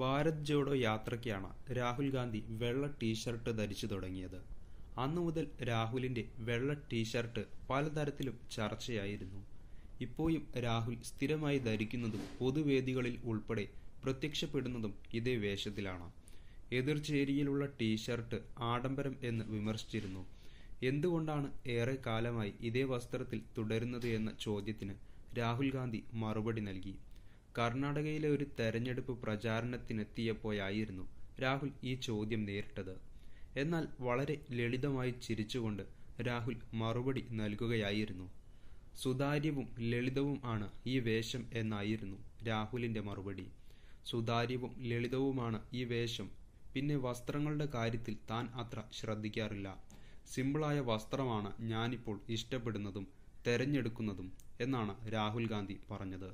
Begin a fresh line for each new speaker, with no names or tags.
ഭാരത് ജോഡോ യാത്രയ്ക്കാണ് രാഹുൽ ഗാന്ധി വെള്ള ടീഷർട്ട് ധരിച്ചു തുടങ്ങിയത് അന്നു മുതൽ രാഹുലിന്റെ വെള്ള ടീഷർട്ട് പലതരത്തിലും ചർച്ചയായിരുന്നു ഇപ്പോഴും രാഹുൽ സ്ഥിരമായി ധരിക്കുന്നതും പൊതുവേദികളിൽ ഉൾപ്പെടെ പ്രത്യക്ഷപ്പെടുന്നതും ഇതേ വേഷത്തിലാണ് എതിർചേരിയിലുള്ള ടീഷർട്ട് ആഡംബരം എന്ന് വിമർശിച്ചിരുന്നു എന്തുകൊണ്ടാണ് ഏറെ കാലമായി ഇതേ വസ്ത്രത്തിൽ തുടരുന്നത് എന്ന ചോദ്യത്തിന് രാഹുൽ ഗാന്ധി മറുപടി നൽകി കർണാടകയിലെ ഒരു തെരഞ്ഞെടുപ്പ് പ്രചാരണത്തിനെത്തിയപ്പോഴായിരുന്നു രാഹുൽ ഈ ചോദ്യം നേരിട്ടത് എന്നാൽ വളരെ ലളിതമായി ചിരിച്ചുകൊണ്ട് രാഹുൽ മറുപടി നൽകുകയായിരുന്നു സുതാര്യവും ലളിതവും ആണ് ഈ വേഷം എന്നായിരുന്നു രാഹുലിന്റെ മറുപടി സുതാര്യവും ലളിതവുമാണ് ഈ വേഷം പിന്നെ വസ്ത്രങ്ങളുടെ കാര്യത്തിൽ താൻ അത്ര ശ്രദ്ധിക്കാറില്ല സിമ്പിളായ വസ്ത്രമാണ് ഞാനിപ്പോൾ ഇഷ്ടപ്പെടുന്നതും തെരഞ്ഞെടുക്കുന്നതും എന്നാണ് രാഹുൽ ഗാന്ധി പറഞ്ഞത്